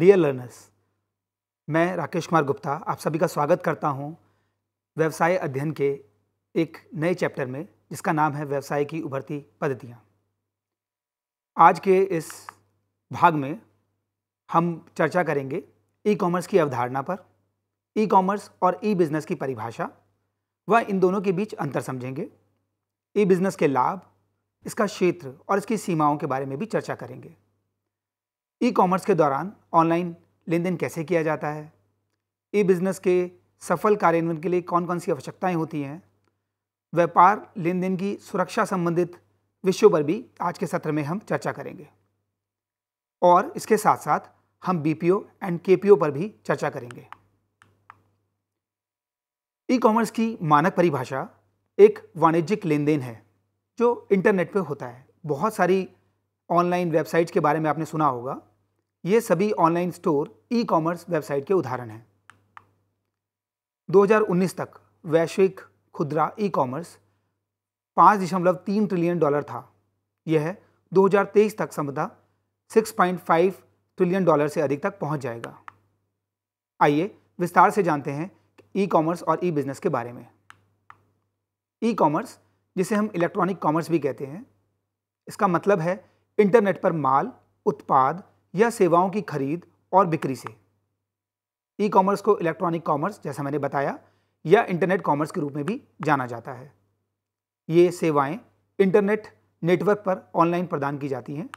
Dear learners मैं राकेश कुमार गुप्ता आप सभी का स्वागत करता हूं व्यवसाय अध्ययन के एक नए चैप्टर में जिसका नाम है व्यवसाय की उभरती पद्धतियां। आज के इस भाग में हम चर्चा करेंगे ई कॉमर्स की अवधारणा पर ई कॉमर्स और ई बिज़नेस की परिभाषा व इन दोनों के बीच अंतर समझेंगे ई बिज़नेस के लाभ इसका क्षेत्र और इसकी सीमाओं के बारे में भी चर्चा करेंगे ई कॉमर्स के दौरान ऑनलाइन लेन देन कैसे किया जाता है ई बिज़नेस के सफल कार्यान्वयन के लिए कौन कौन सी आवश्यकताएं होती हैं व्यापार लेन देन की सुरक्षा संबंधित विषयों पर भी आज के सत्र में हम चर्चा करेंगे और इसके साथ साथ हम बी एंड के पर भी चर्चा करेंगे ई कॉमर्स की मानक परिभाषा एक वाणिज्यिक लेन देन है जो इंटरनेट पर होता है बहुत सारी ऑनलाइन वेबसाइट्स के बारे में आपने सुना होगा ये सभी online store e commerce website के उदाहरण हैं 2019 तक वैश्विक खुदरा ई कॉमर्स पाँच दशमलव तीन ट्रिलियन डॉलर था यह 2023 तक संभवतः 6.5 ट्रिलियन डॉलर से अधिक तक पहुंच जाएगा आइए विस्तार से जानते हैं ई कॉमर्स और ई बिजनेस के बारे में ई कॉमर्स जिसे हम इलेक्ट्रॉनिक कॉमर्स भी कहते हैं इसका मतलब है इंटरनेट पर माल उत्पाद या सेवाओं की खरीद और बिक्री से ई कॉमर्स को इलेक्ट्रॉनिक कॉमर्स जैसा मैंने बताया या इंटरनेट कॉमर्स के रूप में भी जाना जाता है ये सेवाएं इंटरनेट नेटवर्क पर ऑनलाइन प्रदान की जाती हैं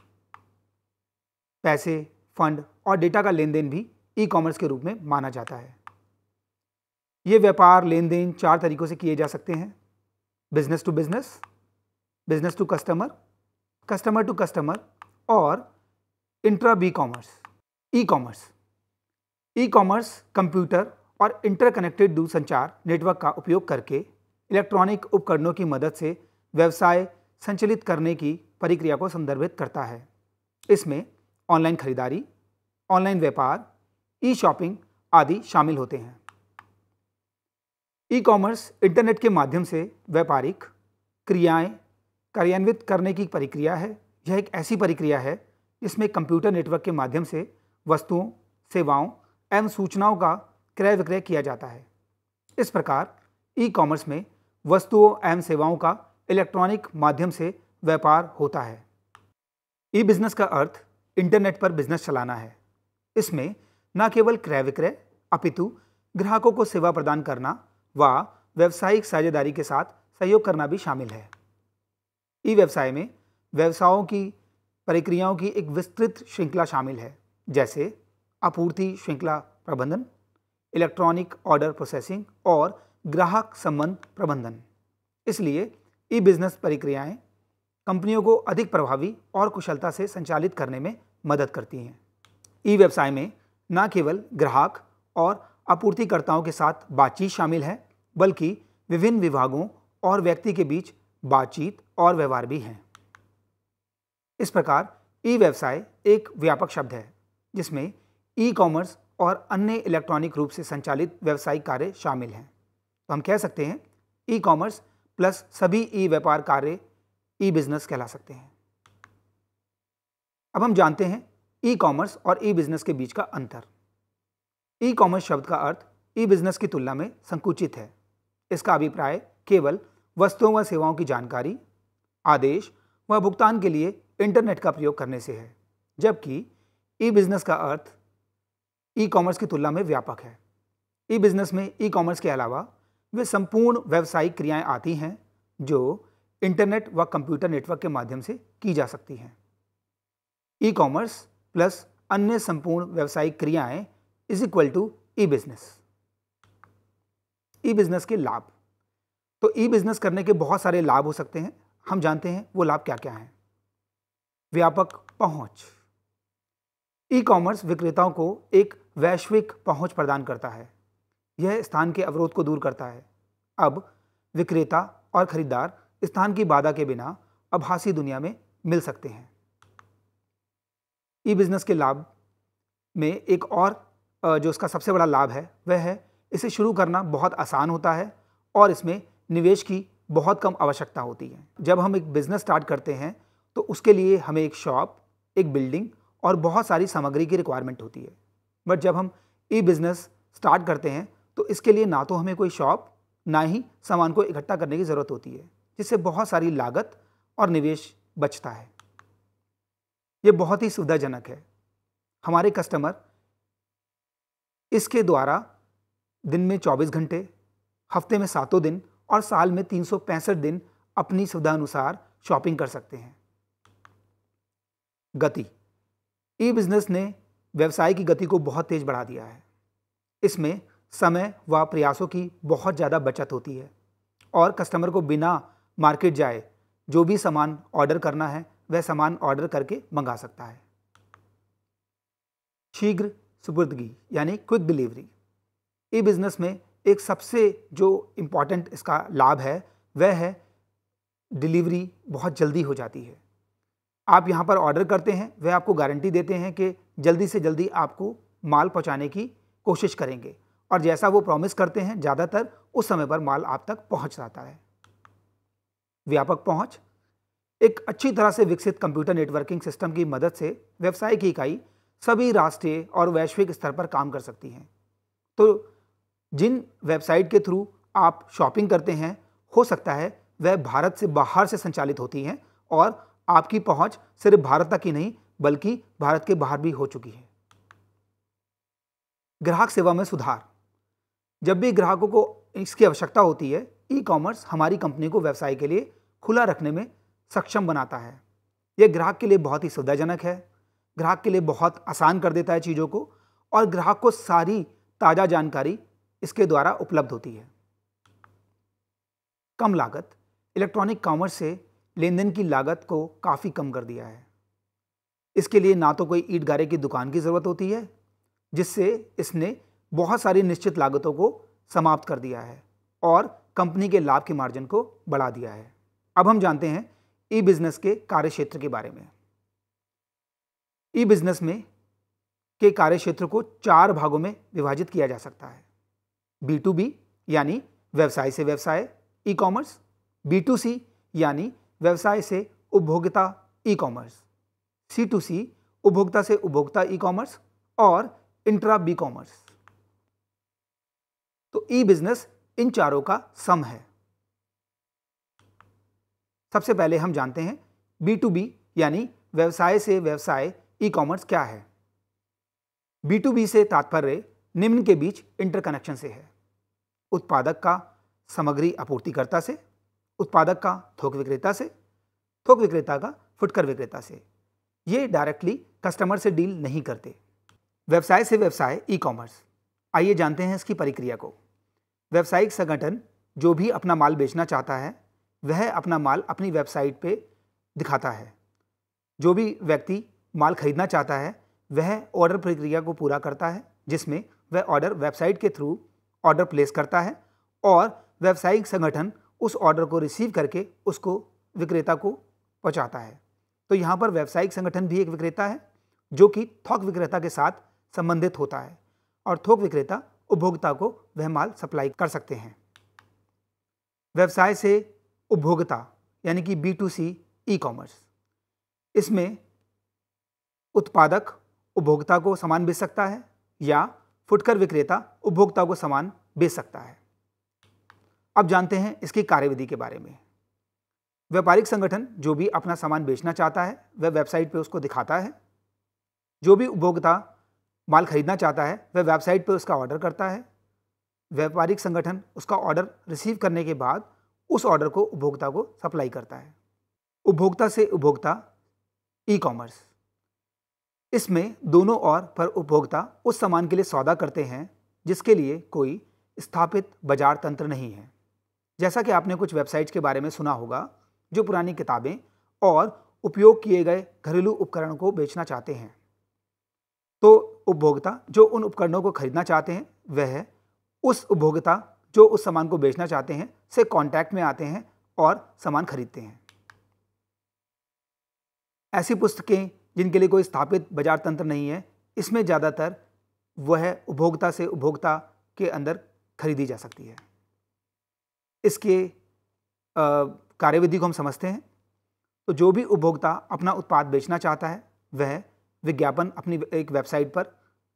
पैसे फंड और डेटा का लेन देन भी ई कॉमर्स के रूप में माना जाता है ये व्यापार लेन देन चार तरीकों से किए जा सकते हैं business to business business to customer customer to customer और intra B commerce e commerce e commerce computer और इंटरकनेक्टेड दूरसंचार नेटवर्क का उपयोग करके इलेक्ट्रॉनिक उपकरणों की मदद से व्यवसाय संचालित करने की प्रक्रिया को संदर्भित करता है इसमें ऑनलाइन खरीदारी ऑनलाइन व्यापार ई शॉपिंग आदि शामिल होते हैं ई कॉमर्स इंटरनेट के माध्यम से व्यापारिक क्रियाएं कार्यान्वित करने की प्रक्रिया है यह एक ऐसी प्रक्रिया है इसमें कंप्यूटर नेटवर्क के माध्यम से वस्तुओं सेवाओं एवं सूचनाओं का क्रय विक्रय किया जाता है इस प्रकार ई कॉमर्स में वस्तुओं एवं सेवाओं का इलेक्ट्रॉनिक माध्यम से व्यापार होता है ई बिजनेस का अर्थ इंटरनेट पर बिजनेस चलाना है इसमें न केवल क्रय विक्रय अपितु ग्राहकों को सेवा प्रदान करना व व्यावसायिक साझेदारी के साथ सहयोग करना भी शामिल है ई व्यवसाय में व्यवसायों की प्रक्रियाओं की एक विस्तृत श्रृंखला शामिल है जैसे आपूर्ति श्रृंखला प्रबंधन इलेक्ट्रॉनिक ऑर्डर प्रोसेसिंग और ग्राहक संबंध प्रबंधन इसलिए ई बिजनेस प्रक्रियाएं कंपनियों को अधिक प्रभावी और कुशलता से संचालित करने में मदद करती हैं ई व्यवसाय में न केवल ग्राहक और आपूर्तिकर्ताओं के साथ बातचीत शामिल है बल्कि विभिन्न विभागों और व्यक्ति के बीच बातचीत और व्यवहार भी हैं इस प्रकार ई व्यवसाय एक व्यापक शब्द है जिसमें ई कॉमर्स और अन्य इलेक्ट्रॉनिक रूप से संचालित व्यवसायिक कार्य शामिल हैं तो हम कह सकते हैं ई कॉमर्स प्लस सभी ई व्यापार कार्य ई बिजनेस कहला सकते हैं अब हम जानते हैं ई कॉमर्स और ई बिजनेस के बीच का अंतर ई कॉमर्स शब्द का अर्थ ई बिजनेस की तुलना में संकुचित है इसका अभिप्राय केवल वस्तुओं व सेवाओं की जानकारी आदेश व भुगतान के लिए इंटरनेट का प्रयोग करने से है जबकि ई बिज़नेस का अर्थ ई कॉमर्स की तुलना में व्यापक है ई बिज़नेस में ई कॉमर्स के अलावा वे संपूर्ण व्यावसायिक क्रियाएं आती हैं जो इंटरनेट व कंप्यूटर नेटवर्क के माध्यम से की जा सकती हैं ई कॉमर्स प्लस अन्य संपूर्ण व्यावसायिक क्रियाएं is equal to e business e business के लाभ तो ई बिज़नेस करने के बहुत सारे लाभ हो सकते हैं हम जानते हैं वो लाभ क्या क्या हैं व्यापक पहुंच ई कॉमर्स विक्रेताओं को एक वैश्विक पहुंच प्रदान करता है यह स्थान के अवरोध को दूर करता है अब विक्रेता और खरीदार स्थान की बाधा के बिना आभासी दुनिया में मिल सकते हैं ई बिज़नेस के लाभ में एक और जो इसका सबसे बड़ा लाभ है वह है इसे शुरू करना बहुत आसान होता है और इसमें निवेश की बहुत कम आवश्यकता होती है जब हम एक बिज़नेस स्टार्ट करते हैं तो उसके लिए हमें एक शॉप एक बिल्डिंग और बहुत सारी सामग्री की रिक्वायरमेंट होती है बट जब हम ई बिज़नेस स्टार्ट करते हैं तो इसके लिए ना तो हमें कोई शॉप ना ही सामान को इकट्ठा करने की ज़रूरत होती है जिससे बहुत सारी लागत और निवेश बचता है ये बहुत ही सुविधाजनक है हमारे कस्टमर इसके द्वारा दिन में 24 घंटे हफ्ते में सातों दिन और साल में तीन दिन अपनी सुविधा अनुसार शॉपिंग कर सकते हैं गति ई बिजनेस ने व्यवसाय की गति को बहुत तेज़ बढ़ा दिया है इसमें समय व प्रयासों की बहुत ज़्यादा बचत होती है और कस्टमर को बिना मार्केट जाए जो भी सामान ऑर्डर करना है वह सामान ऑर्डर करके मंगा सकता है शीघ्र सुपुर्दगी यानी क्विक डिलीवरी ई बिज़नेस में एक सबसे जो इम्पॉर्टेंट इसका लाभ है वह है डिलीवरी बहुत जल्दी हो जाती है आप यहाँ पर ऑर्डर करते हैं वह आपको गारंटी देते हैं कि जल्दी से जल्दी आपको माल पहुँचाने की कोशिश करेंगे और जैसा वो प्रॉमिस करते हैं ज़्यादातर उस समय पर माल आप तक पहुँच जाता है व्यापक पहुँच एक अच्छी तरह से विकसित कंप्यूटर नेटवर्किंग सिस्टम की मदद से व्यवसाय की इकाई सभी राष्ट्रीय और वैश्विक स्तर पर काम कर सकती हैं तो जिन वेबसाइट के थ्रू आप शॉपिंग करते हैं हो सकता है वह भारत से बाहर से संचालित होती हैं और आपकी पहुंच सिर्फ भारत तक ही नहीं बल्कि भारत के बाहर भी हो चुकी है ग्राहक सेवा में सुधार जब भी ग्राहकों को इसकी आवश्यकता होती है ई कॉमर्स हमारी कंपनी को व्यवसाय के लिए खुला रखने में सक्षम बनाता है यह ग्राहक के लिए बहुत ही सुविधाजनक है ग्राहक के लिए बहुत आसान कर देता है चीज़ों को और ग्राहक को सारी ताज़ा जानकारी इसके द्वारा उपलब्ध होती है कम लागत इलेक्ट्रॉनिक कॉमर्स से लेन देन की लागत को काफ़ी कम कर दिया है इसके लिए ना तो कोई ईट गारे की दुकान की ज़रूरत होती है जिससे इसने बहुत सारी निश्चित लागतों को समाप्त कर दिया है और कंपनी के लाभ के मार्जिन को बढ़ा दिया है अब हम जानते हैं ई बिज़नेस के कार्य क्षेत्र के बारे में ई बिज़नेस में के कार्य क्षेत्र को चार भागों में विभाजित किया जा सकता है बी टू बी यानी व्यवसाय से व्यवसाय e commerce B to C यानी व्यवसाय से उपभोक्ता ई कॉमर्स सी टू सी उपभोक्ता से उपभोक्ता ई कॉमर्स और इंट्रा बी कॉमर्स तो ई बिजनेस इन चारों का सम है सबसे पहले हम जानते हैं बी टू बी यानी व्यवसाय से व्यवसाय ई कॉमर्स क्या है बी टू बी से तात्पर्य निम्न के बीच इंटरकनेक्शन से है उत्पादक का सामग्री आपूर्तिकर्ता से उत्पादक का थोक विक्रेता से थोक विक्रेता का फुटकर विक्रेता से ये डायरेक्टली कस्टमर से डील नहीं करते व्यवसाय से व्यवसाय ई कॉमर्स आइए जानते हैं इसकी प्रक्रिया को व्यावसायिक संगठन जो भी अपना माल बेचना चाहता है वह अपना माल अपनी वेबसाइट पे दिखाता है जो भी व्यक्ति माल खरीदना चाहता है वह ऑर्डर प्रक्रिया को पूरा करता है जिसमें वह ऑर्डर वेबसाइट के थ्रू ऑर्डर प्लेस करता है और व्यावसायिक संगठन उस ऑर्डर को रिसीव करके उसको विक्रेता को पहुंचाता है तो यहाँ पर व्यावसायिक संगठन भी एक विक्रेता है जो कि थोक विक्रेता के साथ संबंधित होता है और थोक विक्रेता उपभोक्ता को वह माल सप्लाई कर सकते हैं व्यवसाय से उपभोक्ता यानी कि B to C e commerce इसमें उत्पादक उपभोक्ता को सामान बेच सकता है या फुटकर विक्रेता उपभोक्ता को सामान बेच सकता है अब जानते हैं इसकी कार्यविधि के बारे में व्यापारिक संगठन जो भी अपना सामान बेचना चाहता है वह वेबसाइट पर उसको दिखाता है जो भी उपभोक्ता माल खरीदना चाहता है वह वेबसाइट पर उसका ऑर्डर करता है व्यापारिक संगठन उसका ऑर्डर रिसीव करने के बाद उस ऑर्डर को उपभोक्ता को सप्लाई करता है उपभोक्ता से उपभोक्ता ई कॉमर्स इसमें दोनों और पर उपभोक्ता उस सामान के लिए सौदा करते हैं जिसके लिए कोई स्थापित बाजार तंत्र नहीं है जैसा कि आपने कुछ वेबसाइट्स के बारे में सुना होगा जो पुरानी किताबें और उपयोग किए गए घरेलू उपकरण को बेचना चाहते हैं तो उपभोक्ता जो उन उपकरणों को खरीदना चाहते हैं वह उस उपभोक्ता जो उस सामान को बेचना चाहते हैं से कांटेक्ट में आते हैं और सामान खरीदते हैं ऐसी पुस्तकें जिनके लिए कोई स्थापित बाजार तंत्र नहीं है इसमें ज़्यादातर वह उपभोक्ता से उपभोक्ता के अंदर खरीदी जा सकती है इसके कार्यविधि को हम समझते हैं तो जो भी उपभोक्ता अपना उत्पाद बेचना चाहता है वह विज्ञापन अपनी एक वेबसाइट पर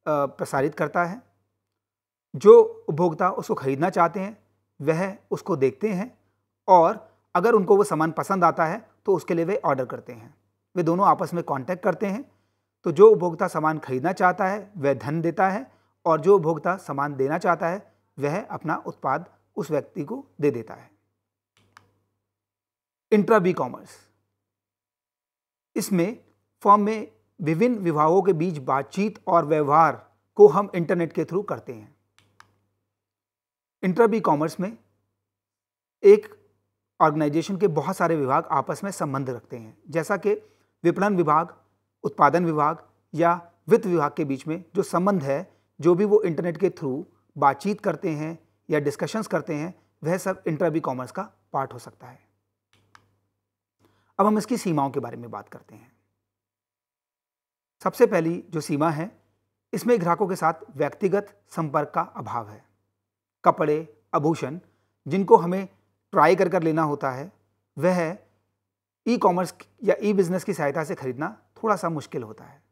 प्रसारित करता है जो उपभोक्ता उसको ख़रीदना चाहते हैं वह उसको देखते हैं और अगर उनको वो सामान पसंद आता है तो उसके लिए वे ऑर्डर करते हैं वे दोनों आपस में कांटेक्ट करते हैं तो जो उपभोक्ता सामान खरीदना चाहता है वह धन देता है और जो उपभोक्ता सामान देना चाहता है वह अपना उत्पाद उस व्यक्ति को दे देता है इंट्रा बी कॉमर्स इसमें फॉर्म में विभिन्न विभागों के बीच बातचीत और व्यवहार को हम इंटरनेट के थ्रू करते हैं इंट्रा बी कॉमर्स में एक ऑर्गेनाइजेशन के बहुत सारे विभाग आपस में संबंध रखते हैं जैसा कि विपणन विभाग उत्पादन विभाग या वित्त विभाग के बीच में जो संबंध है जो भी वो इंटरनेट के थ्रू बातचीत करते हैं या डिस्कशंस करते हैं वह सब इंट्रा बी कॉमर्स का पार्ट हो सकता है अब हम इसकी सीमाओं के बारे में बात करते हैं सबसे पहली जो सीमा है इसमें ग्राहकों के साथ व्यक्तिगत संपर्क का अभाव है कपड़े आभूषण जिनको हमें ट्राई कर कर लेना होता है वह ई कॉमर्स या ई बिज़नेस की सहायता से खरीदना थोड़ा सा मुश्किल होता है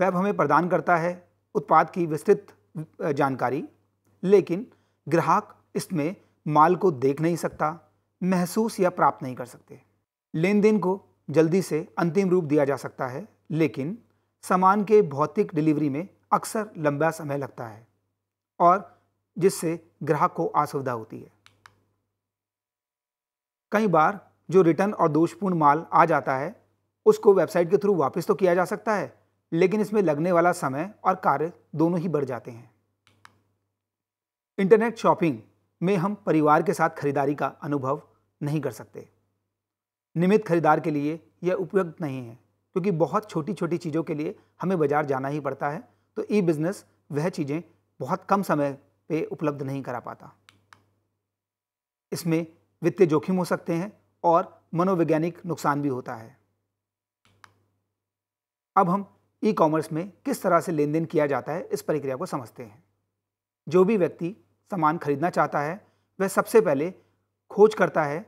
वेब हमें प्रदान करता है उत्पाद की विस्तृत जानकारी लेकिन ग्राहक इसमें माल को देख नहीं सकता महसूस या प्राप्त नहीं कर सकते लेन देन को जल्दी से अंतिम रूप दिया जा सकता है लेकिन सामान के भौतिक डिलीवरी में अक्सर लंबा समय लगता है और जिससे ग्राहक को असुविधा होती है कई बार जो रिटर्न और दोषपूर्ण माल आ जाता है उसको वेबसाइट के थ्रू वापस तो किया जा सकता है लेकिन इसमें लगने वाला समय और कार्य दोनों ही बढ़ जाते हैं इंटरनेट शॉपिंग में हम परिवार के साथ खरीदारी का अनुभव नहीं कर सकते नियमित खरीदार के लिए यह उपयुक्त नहीं है क्योंकि बहुत छोटी छोटी चीज़ों के लिए हमें बाज़ार जाना ही पड़ता है तो ई बिज़नेस वह चीज़ें बहुत कम समय पे उपलब्ध नहीं करा पाता इसमें वित्तीय जोखिम हो सकते हैं और मनोवैज्ञानिक नुकसान भी होता है अब हम ई कॉमर्स में किस तरह से लेन देन किया जाता है इस प्रक्रिया को समझते हैं जो भी व्यक्ति सामान खरीदना चाहता है वह सबसे पहले खोज करता है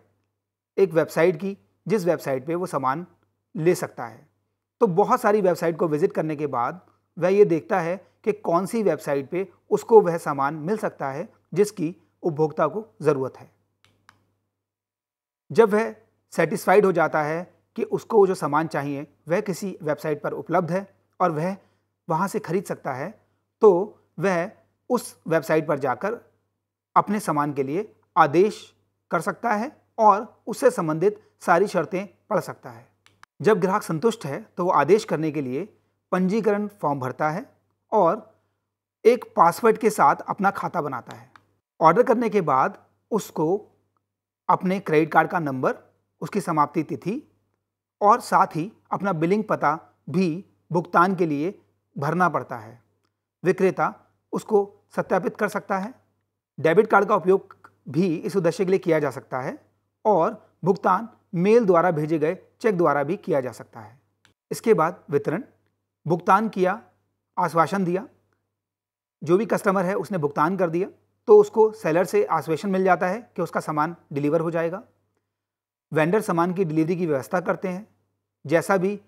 एक वेबसाइट की जिस वेबसाइट पे वो सामान ले सकता है तो बहुत सारी वेबसाइट को विज़िट करने के बाद वह ये देखता है कि कौन सी वेबसाइट पे उसको वह सामान मिल सकता है जिसकी उपभोक्ता को ज़रूरत है जब वह सेटिस्फाइड हो जाता है कि उसको जो सामान चाहिए वह किसी वेबसाइट पर उपलब्ध है और वह वहाँ से ख़रीद सकता है तो वह उस वेबसाइट पर जाकर अपने सामान के लिए आदेश कर सकता है और उससे संबंधित सारी शर्तें पढ़ सकता है जब ग्राहक संतुष्ट है तो वो आदेश करने के लिए पंजीकरण फॉर्म भरता है और एक पासवर्ड के साथ अपना खाता बनाता है ऑर्डर करने के बाद उसको अपने क्रेडिट कार्ड का नंबर उसकी समाप्ति तिथि और साथ ही अपना बिलिंग पता भी भुगतान के लिए भरना पड़ता है विक्रेता उसको सत्यापित कर सकता है डेबिट कार्ड का उपयोग भी इस उद्देश्य के लिए किया जा सकता है और भुगतान मेल द्वारा भेजे गए चेक द्वारा भी किया जा सकता है इसके बाद वितरण भुगतान किया आश्वासन दिया जो भी कस्टमर है उसने भुगतान कर दिया तो उसको सेलर से आश्वासन मिल जाता है कि उसका सामान डिलीवर हो जाएगा वेंडर सामान की डिलीवरी की व्यवस्था करते हैं जैसा भी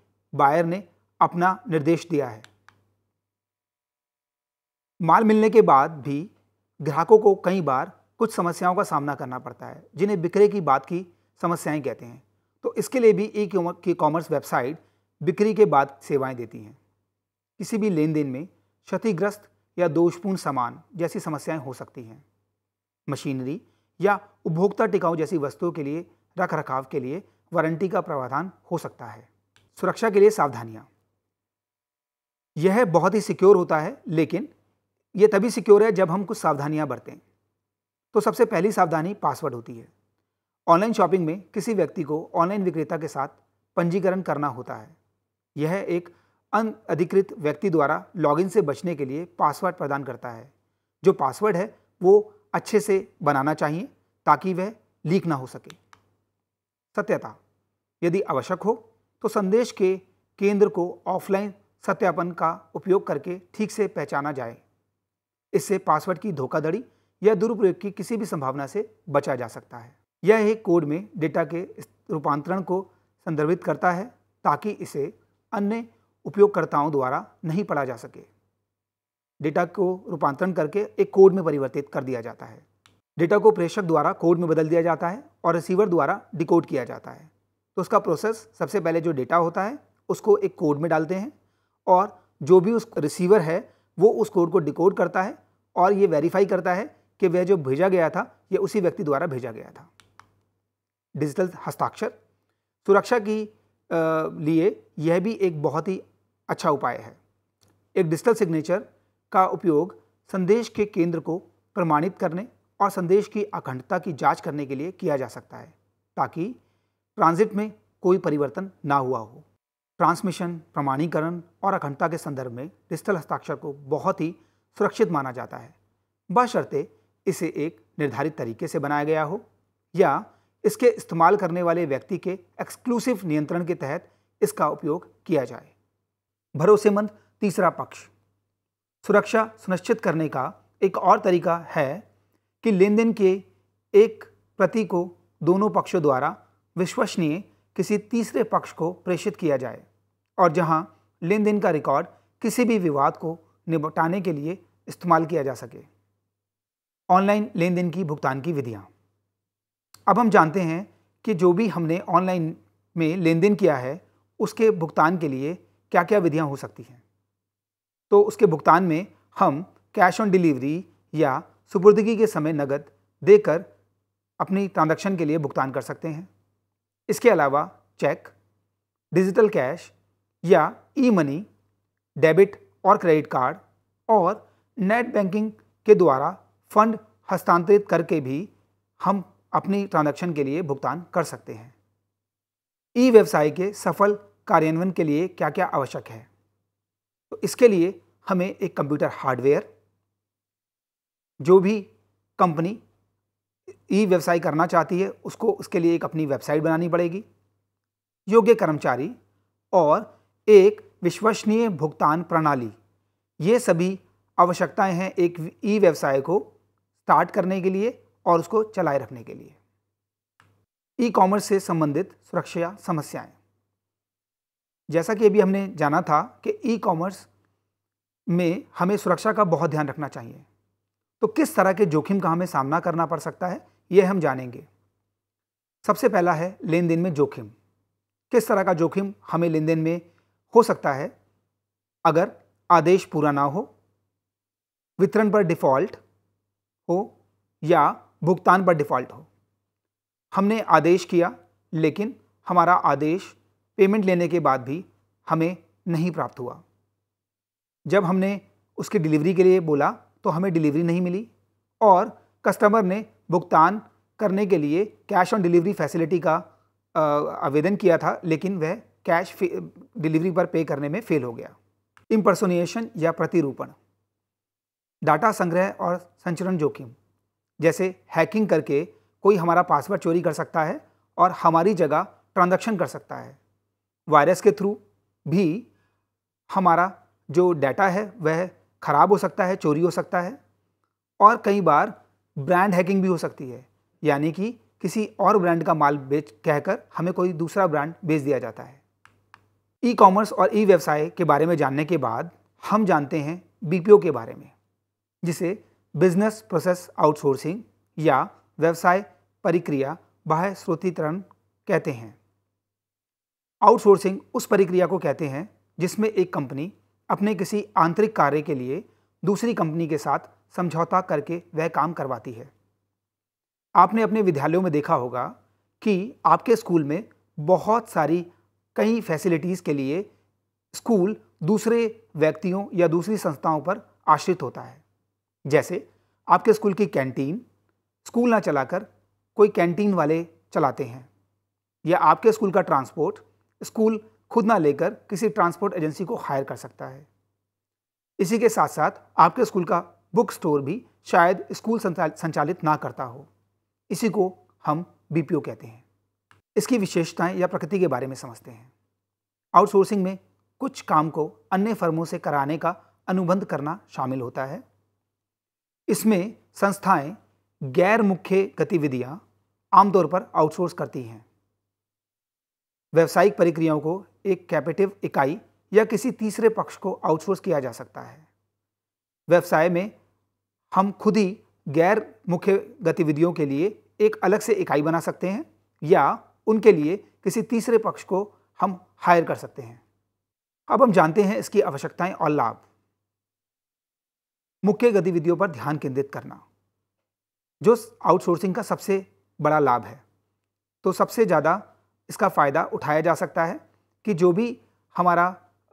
बायर ने अपना निर्देश दिया है माल मिलने के बाद भी ग्राहकों को कई बार कुछ समस्याओं का सामना करना पड़ता है जिन्हें बिक्रे की बात की समस्याएं कहते हैं तो इसके लिए भी ई कॉमर्स वेबसाइट बिक्री के बाद सेवाएं देती हैं किसी भी लेन देन में क्षतिग्रस्त या दोषपूर्ण सामान जैसी समस्याएं हो सकती हैं मशीनरी या उपभोक्ता टिकाऊ जैसी वस्तुओं के लिए रख रखाव के लिए वारंटी का प्रावधान हो सकता है सुरक्षा के लिए सावधानियाँ यह बहुत ही सिक्योर होता है लेकिन ये तभी सिक्योर है जब हम कुछ सावधानियाँ बरतें तो सबसे पहली सावधानी पासवर्ड होती है ऑनलाइन शॉपिंग में किसी व्यक्ति को ऑनलाइन विक्रेता के साथ पंजीकरण करना होता है यह एक अन अधिकृत व्यक्ति द्वारा लॉगिन से बचने के लिए पासवर्ड प्रदान करता है जो पासवर्ड है वो अच्छे से बनाना चाहिए ताकि वह लीक ना हो सके सत्यता यदि आवश्यक हो तो संदेश के केंद्र को ऑफलाइन सत्यापन का उपयोग करके ठीक से पहचाना जाए इससे पासवर्ड की धोखाधड़ी या दुरुपयोग की किसी भी संभावना से बचा जा सकता है यह एक कोड में डेटा के रूपांतरण को संदर्भित करता है ताकि इसे अन्य उपयोगकर्ताओं द्वारा नहीं पढ़ा जा सके डेटा को रूपांतरण करके एक कोड में परिवर्तित कर दिया जाता है डेटा को प्रेषक द्वारा कोड में बदल दिया जाता है और रिसीवर द्वारा डिकोड किया जाता है तो उसका प्रोसेस सबसे पहले जो डेटा होता है उसको एक कोड में डालते हैं और जो भी उस रिसीवर है वो उस कोड को डिकोड करता है और ये वेरीफाई करता है कि वह जो भेजा गया था यह उसी व्यक्ति द्वारा भेजा गया था डिजिटल हस्ताक्षर सुरक्षा की लिए यह भी एक बहुत ही अच्छा उपाय है एक डिजिटल सिग्नेचर का उपयोग संदेश के केंद्र को प्रमाणित करने और संदेश की अखंडता की जांच करने के लिए किया जा सकता है ताकि ट्रांजिट में कोई परिवर्तन ना हुआ हो ट्रांसमिशन प्रमाणीकरण और अखंडता के संदर्भ में डिजिटल हस्ताक्षर को बहुत ही सुरक्षित माना जाता है बशर्ते इसे एक निर्धारित तरीके से बनाया गया हो या इसके इस्तेमाल करने वाले व्यक्ति के एक्सक्लूसिव नियंत्रण के तहत इसका उपयोग किया जाए भरोसेमंद तीसरा पक्ष सुरक्षा सुनिश्चित करने का एक और तरीका है कि लेनदेन के एक प्रति को दोनों पक्षों द्वारा विश्वसनीय किसी तीसरे पक्ष को प्रेषित किया जाए और जहां लेनदेन का रिकॉर्ड किसी भी विवाद को निपटाने के लिए इस्तेमाल किया जा सके ऑनलाइन लेन देन की भुगतान की विधियाँ अब हम जानते हैं कि जो भी हमने ऑनलाइन में लेन देन किया है उसके भुगतान के लिए क्या क्या विधियाँ हो सकती हैं तो उसके भुगतान में हम कैश ऑन डिलीवरी या सुपुर्दगी के समय नगद देकर अपनी ट्रांजैक्शन के लिए भुगतान कर सकते हैं इसके अलावा चेक डिजिटल कैश या ई मनी डेबिट और क्रेडिट कार्ड और नेट बैंकिंग के द्वारा फंड हस्तांतरित करके भी हम अपनी ट्रांजैक्शन के लिए भुगतान कर सकते हैं ई व्यवसाय के सफल कार्यान्वयन के लिए क्या क्या आवश्यक है तो इसके लिए हमें एक कंप्यूटर हार्डवेयर जो भी कंपनी ई व्यवसाय करना चाहती है उसको उसके लिए एक अपनी वेबसाइट बनानी पड़ेगी योग्य कर्मचारी और एक विश्वसनीय भुगतान प्रणाली ये सभी आवश्यकताएं हैं एक ई व्यवसाय को स्टार्ट करने के लिए और उसको चलाए रखने के लिए ई कॉमर्स से संबंधित सुरक्षा समस्याएं जैसा कि अभी हमने जाना था कि ई कॉमर्स में हमें सुरक्षा का बहुत ध्यान रखना चाहिए तो किस तरह के जोखिम का हमें सामना करना पड़ सकता है ये हम जानेंगे सबसे पहला है लेन देन में जोखिम किस तरह का जोखिम हमें लेन देन में हो सकता है अगर आदेश पूरा ना हो वितरण पर डिफ़ॉल्ट हो या भुगतान पर डिफ़ॉल्ट हो हमने आदेश किया लेकिन हमारा आदेश पेमेंट लेने के बाद भी हमें नहीं प्राप्त हुआ जब हमने उसकी डिलीवरी के लिए बोला तो हमें डिलीवरी नहीं मिली और कस्टमर ने भुगतान करने के लिए कैश ऑन डिलीवरी फैसिलिटी का आवेदन किया था लेकिन वह कैश डिलीवरी पर पे करने में फेल हो गया इम्पर्सोनिएशन या प्रतिरूपण डाटा संग्रह और संचरण जोखिम जैसे हैकिंग करके कोई हमारा पासवर्ड चोरी कर सकता है और हमारी जगह ट्रांजैक्शन कर सकता है वायरस के थ्रू भी हमारा जो डाटा है वह ख़राब हो सकता है चोरी हो सकता है और कई बार ब्रांड हैकिंग भी हो सकती है यानी कि किसी और ब्रांड का माल बेच कहकर हमें कोई दूसरा ब्रांड बेच दिया जाता है ई कॉमर्स और ई व्यवसाय के बारे में जानने के बाद हम जानते हैं बी के बारे में जिसे बिजनेस प्रोसेस आउटसोर्सिंग या व्यवसाय परिक्रिया बाह्य स्रोतीकरण कहते हैं आउटसोर्सिंग उस परिक्रिया को कहते हैं जिसमें एक कंपनी अपने किसी आंतरिक कार्य के लिए दूसरी कंपनी के साथ समझौता करके वह काम करवाती है आपने अपने विद्यालयों में देखा होगा कि आपके स्कूल में बहुत सारी कई फैसिलिटीज़ के लिए स्कूल दूसरे व्यक्तियों या दूसरी संस्थाओं पर आश्रित होता है जैसे आपके स्कूल की कैंटीन स्कूल ना चलाकर कोई कैंटीन वाले चलाते हैं या आपके स्कूल का ट्रांसपोर्ट स्कूल खुद ना लेकर किसी ट्रांसपोर्ट एजेंसी को हायर कर सकता है इसी के साथ साथ आपके स्कूल का बुक स्टोर भी शायद स्कूल संचालित ना करता हो इसी को हम बीपीओ कहते हैं इसकी विशेषताएं या प्रकृति के बारे में समझते हैं आउटसोर्सिंग में कुछ काम को अन्य फर्मों से कराने का अनुबंध करना शामिल होता है इसमें संस्थाएं गैर मुख्य गतिविधियां आमतौर पर आउटसोर्स करती हैं व्यावसायिक प्रक्रियाओं को एक कैपेटिव इकाई या किसी तीसरे पक्ष को आउटसोर्स किया जा सकता है व्यवसाय में हम खुद ही गैर मुख्य गतिविधियों के लिए एक अलग से इकाई बना सकते हैं या उनके लिए किसी तीसरे पक्ष को हम हायर कर सकते हैं अब हम जानते हैं इसकी आवश्यकताएं और लाभ मुख्य गतिविधियों पर ध्यान केंद्रित करना जो आउटसोर्सिंग का सबसे बड़ा लाभ है तो सबसे ज़्यादा इसका फ़ायदा उठाया जा सकता है कि जो भी हमारा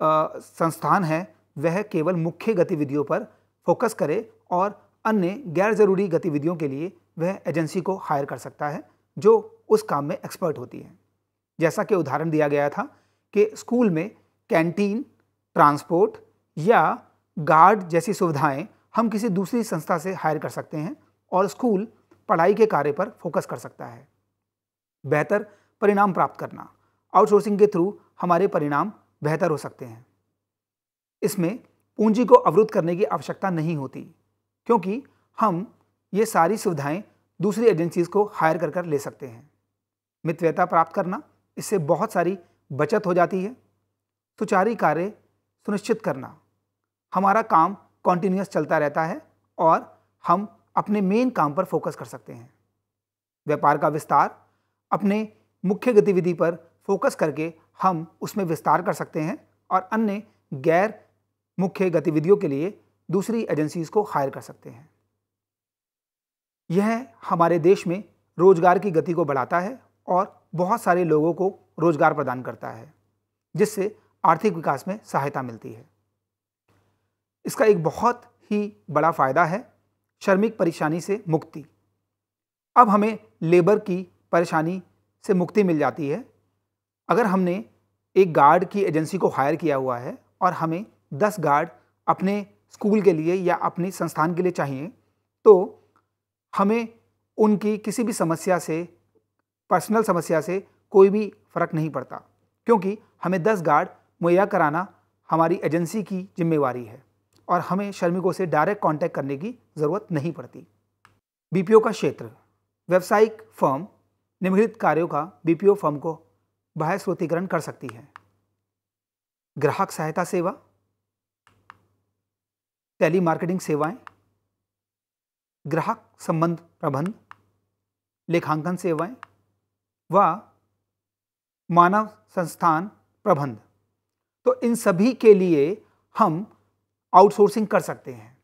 आ, संस्थान है वह केवल मुख्य गतिविधियों पर फोकस करे और अन्य गैर ज़रूरी गतिविधियों के लिए वह एजेंसी को हायर कर सकता है जो उस काम में एक्सपर्ट होती है जैसा कि उदाहरण दिया गया था कि स्कूल में कैंटीन ट्रांसपोर्ट या गार्ड जैसी सुविधाएं हम किसी दूसरी संस्था से हायर कर सकते हैं और स्कूल पढ़ाई के कार्य पर फोकस कर सकता है बेहतर परिणाम प्राप्त करना आउटसोर्सिंग के थ्रू हमारे परिणाम बेहतर हो सकते हैं इसमें पूंजी को अवरुद्ध करने की आवश्यकता नहीं होती क्योंकि हम ये सारी सुविधाएं दूसरी एजेंसीज़ को हायर कर कर ले सकते हैं मितव्यता प्राप्त करना इससे बहुत सारी बचत हो जाती है सुचारी कार्य सुनिश्चित करना हमारा काम कॉन्टीन्यूस चलता रहता है और हम अपने मेन काम पर फोकस कर सकते हैं व्यापार का विस्तार अपने मुख्य गतिविधि पर फोकस करके हम उसमें विस्तार कर सकते हैं और अन्य गैर मुख्य गतिविधियों के लिए दूसरी एजेंसीज को हायर कर सकते हैं यह हमारे देश में रोजगार की गति को बढ़ाता है और बहुत सारे लोगों को रोजगार प्रदान करता है जिससे आर्थिक विकास में सहायता मिलती है इसका एक बहुत ही बड़ा फ़ायदा है श्रमिक परेशानी से मुक्ति अब हमें लेबर की परेशानी से मुक्ति मिल जाती है अगर हमने एक गार्ड की एजेंसी को हायर किया हुआ है और हमें दस गार्ड अपने स्कूल के लिए या अपने संस्थान के लिए चाहिए तो हमें उनकी किसी भी समस्या से पर्सनल समस्या से कोई भी फर्क नहीं पड़ता क्योंकि हमें दस गार्ड मुहैया कराना हमारी एजेंसी की जिम्मेवारी है और हमें श्रमिकों से डायरेक्ट कांटेक्ट करने की ज़रूरत नहीं पड़ती बीपीओ का क्षेत्र व्यावसायिक फर्म निम्नलिखित कार्यों का बीपीओ फर्म को बाह्य स्रोतीकरण कर सकती है ग्राहक सहायता सेवा टेली मार्केटिंग सेवाएं ग्राहक संबंध प्रबंध लेखांकन सेवाएं व मानव संस्थान प्रबंध तो इन सभी के लिए हम आउटसोर्सिंग कर सकते हैं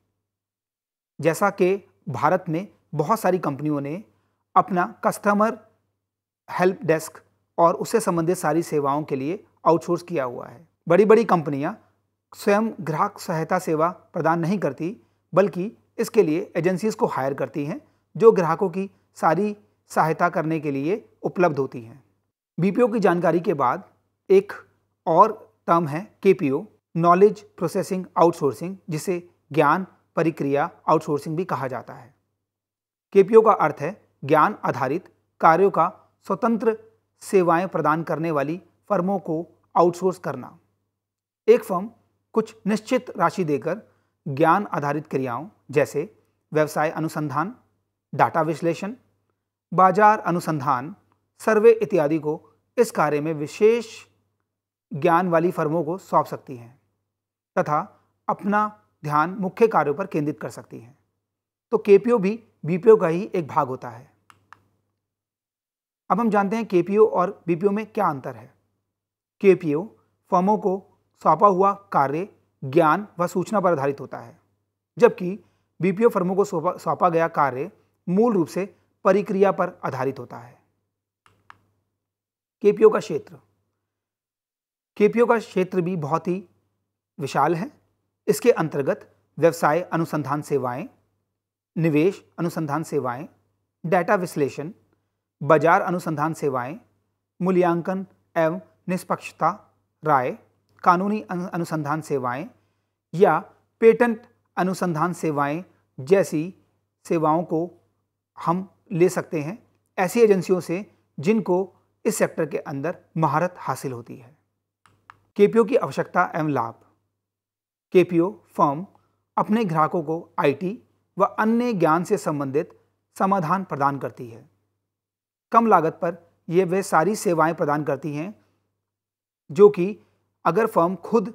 जैसा कि भारत में बहुत सारी कंपनियों ने अपना कस्टमर हेल्प डेस्क और उससे संबंधित सारी सेवाओं के लिए आउटसोर्स किया हुआ है बड़ी बड़ी कंपनियां स्वयं ग्राहक सहायता सेवा प्रदान नहीं करती बल्कि इसके लिए एजेंसीज को हायर करती हैं जो ग्राहकों की सारी सहायता करने के लिए उपलब्ध होती हैं बीपीओ की जानकारी के बाद एक और टर्म है केपीओ नॉलेज प्रोसेसिंग आउटसोर्सिंग जिसे ज्ञान परिक्रिया आउटसोर्सिंग भी कहा जाता है केपीओ का अर्थ है ज्ञान आधारित कार्यों का स्वतंत्र सेवाएं प्रदान करने वाली फर्मों को आउटसोर्स करना एक फर्म कुछ निश्चित राशि देकर ज्ञान आधारित क्रियाओं जैसे व्यवसाय अनुसंधान डाटा विश्लेषण बाजार अनुसंधान सर्वे इत्यादि को इस कार्य में विशेष ज्ञान वाली फर्मों को सौंप सकती हैं तथा अपना ध्यान मुख्य कार्यों पर केंद्रित कर सकती हैं तो के भी बी का ही एक भाग होता है अब हम जानते हैं के और बी में क्या अंतर है के फर्मों को सौंपा हुआ कार्य ज्ञान व सूचना पर आधारित होता है जबकि बीपीओ फर्मों को सौंपा गया कार्य मूल रूप से परिक्रिया पर आधारित होता है केपियो का क्षेत्र केपीओ का क्षेत्र भी बहुत ही विशाल है इसके अंतर्गत व्यवसाय अनुसंधान सेवाएं, निवेश अनुसंधान सेवाएं, डाटा विश्लेषण बाजार अनुसंधान सेवाएं, मूल्यांकन एवं निष्पक्षता राय कानूनी अनुसंधान सेवाएं या पेटेंट अनुसंधान सेवाएं जैसी सेवाओं को हम ले सकते हैं ऐसी एजेंसियों से जिनको इस सेक्टर के अंदर महारत हासिल होती है केपीओ की आवश्यकता एवं लाभ केपीओ फर्म अपने ग्राहकों को आईटी व अन्य ज्ञान से संबंधित समाधान प्रदान करती है कम लागत पर यह वह सारी सेवाएं प्रदान करती हैं जो कि अगर फर्म खुद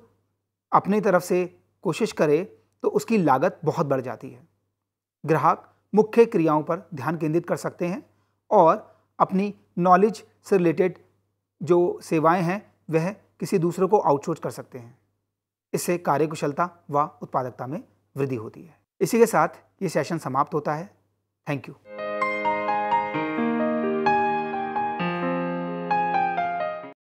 अपनी तरफ से कोशिश करे तो उसकी लागत बहुत बढ़ जाती है ग्राहक मुख्य क्रियाओं पर ध्यान केंद्रित कर सकते हैं और अपनी नॉलेज से रिलेटेड जो सेवाएं हैं वह किसी दूसरे को आउटसोर्स कर सकते हैं इससे कार्यकुशलता व उत्पादकता में वृद्धि होती है इसी के साथ ये सेशन समाप्त होता है थैंक यू